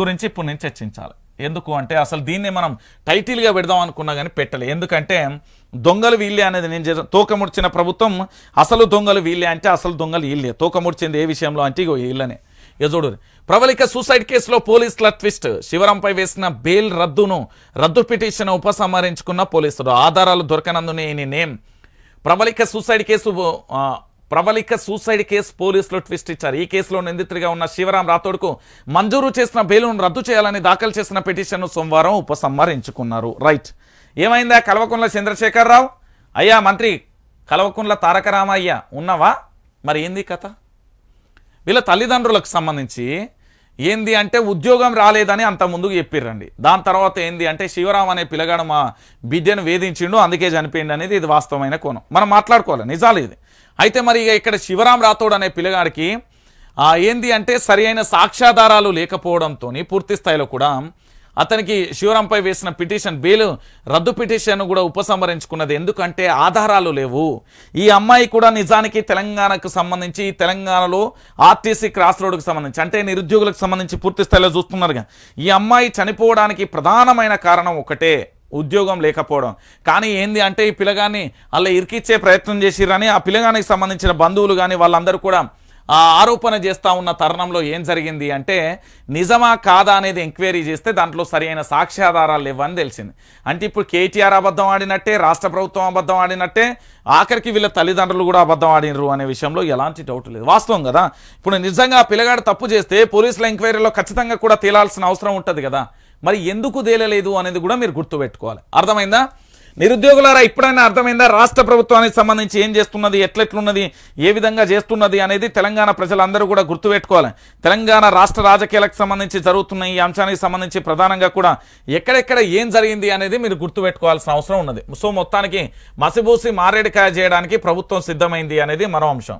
గురించి ఇప్పుడు నేను చర్చించాలి ఎందుకు అంటే అసలు దీన్ని మనం టైటిల్గా పెడదాం అనుకున్నా కానీ పెట్టలే ఎందుకంటే దొంగలు వీళ్ళే అనేది నేను చేసిన తోకముడిచిన ప్రభుత్వం అసలు దొంగలు వీళ్ళే అంటే అసలు దొంగలు వీళ్ళే తోకముడిచింది ఏ విషయంలో అంటే ఇగో వీళ్ళనే ఎదుడు ప్రబలిక సూసైడ్ కేసులో పోలీసుల ట్విస్ట్ శివరంపై వేసిన బెయిల్ రద్దును రద్దు పిటిషన్ ఉపసంహరించుకున్న పోలీసులు ఆధారాలు దొరకనందునే name Pravallika suicide case Pravallika suicide case పోలీసులు ట్విస్ట్ ఇచ్చారు ఈ కేసులో నిందితుడిగా ఉన్న శివరాం రాథోడ్కు మంజూరు చేసిన బెయిల్ను రద్దు చేయాలని దాఖలు చేసిన పిటిషన్ను సోమవారం ఉపసంహరించుకున్నారు రైట్ ఏమైందా కల్వకుంట్ల చంద్రశేఖరరావు అయ్యా మంత్రి తారక తారకరామయ్య ఉన్నవా మరి ఏంది కథ వీళ్ళ తల్లిదండ్రులకు సంబంధించి ఏంది అంటే ఉద్యోగం రాలేదని అంత ముందుకు చెప్పిర్రండి దాని తర్వాత ఏంది అంటే శివరాం అనే పిల్లగాడు మా బిడ్డను వేధించిండు అందుకే చనిపోయింది అనేది ఇది వాస్తవమైన కోణం మనం మాట్లాడుకోవాలి నిజాలు ఇది అయితే మరి ఇక్కడ శివరాం రాథోడ్ అనే పిల్లగాడికి ఏంది అంటే సరి అయిన సాక్ష్యాధారాలు లేకపోవడంతో పూర్తి స్థాయిలో కూడా అతనికి శివరాంపై వేసిన పిటిషన్ బెయిల్ రద్దు పిటిషన్ కూడా ఉపసంహరించుకున్నది ఎందుకంటే ఆధారాలు లేవు ఈ అమ్మాయి కూడా నిజానికి తెలంగాణకు సంబంధించి తెలంగాణలో ఆర్టీసీ క్రాస్ రోడ్కు సంబంధించి అంటే నిరుద్యోగులకు సంబంధించి పూర్తి స్థాయిలో చూస్తున్నారుగా ఈ అమ్మాయి చనిపోవడానికి ప్రధానమైన కారణం ఒకటే ఉద్యోగం లేకపోవడం కానీ ఏంది అంటే ఈ పిల్లగాన్ని అలా ఇరికిచ్చే ప్రయత్నం చేసిరని ఆ పిల్లగానికి సంబంధించిన బంధువులు కానీ వాళ్ళందరూ కూడా ఆ ఆరోపణ చేస్తూ ఉన్న తరుణంలో ఏం జరిగింది అంటే నిజమా కాదా అనేది ఎంక్వైరీ చేస్తే దాంట్లో సరైన సాక్ష్యాధారాలు లేవని తెలిసింది అంటే ఇప్పుడు కేటీఆర్ అబద్ధం ఆడినట్టే రాష్ట్ర ప్రభుత్వం అబద్ధం ఆడినట్టే ఆఖరికి వీళ్ళ తల్లిదండ్రులు కూడా అబద్ధం ఆడినరు అనే విషయంలో ఎలాంటి డౌట్ లేదు వాస్తవం కదా ఇప్పుడు నిజంగా పిల్లగాడు తప్పు చేస్తే పోలీసుల ఎంక్వైరీలో ఖచ్చితంగా కూడా తేలాల్సిన అవసరం ఉంటుంది కదా మరి ఎందుకు తేలలేదు అనేది కూడా మీరు గుర్తుపెట్టుకోవాలి అర్థమైందా నిరుద్యోగులారా ఇప్పుడైనా అర్థమైందా రాష్ట్ర ప్రభుత్వానికి సంబంధించి ఏం చేస్తున్నది ఎట్లెట్లున్నది ఏ విధంగా చేస్తున్నది అనేది తెలంగాణ ప్రజలందరూ కూడా గుర్తుపెట్టుకోవాలి తెలంగాణ రాష్ట్ర రాజకీయాలకు సంబంధించి జరుగుతున్న ఈ అంశానికి సంబంధించి ప్రధానంగా కూడా ఎక్కడెక్కడ ఏం జరిగింది అనేది మీరు గుర్తుపెట్టుకోవాల్సిన అవసరం ఉన్నది సో మొత్తానికి మసిబూసి మారేడుకాయ చేయడానికి ప్రభుత్వం సిద్ధమైంది అనేది మరో అంశం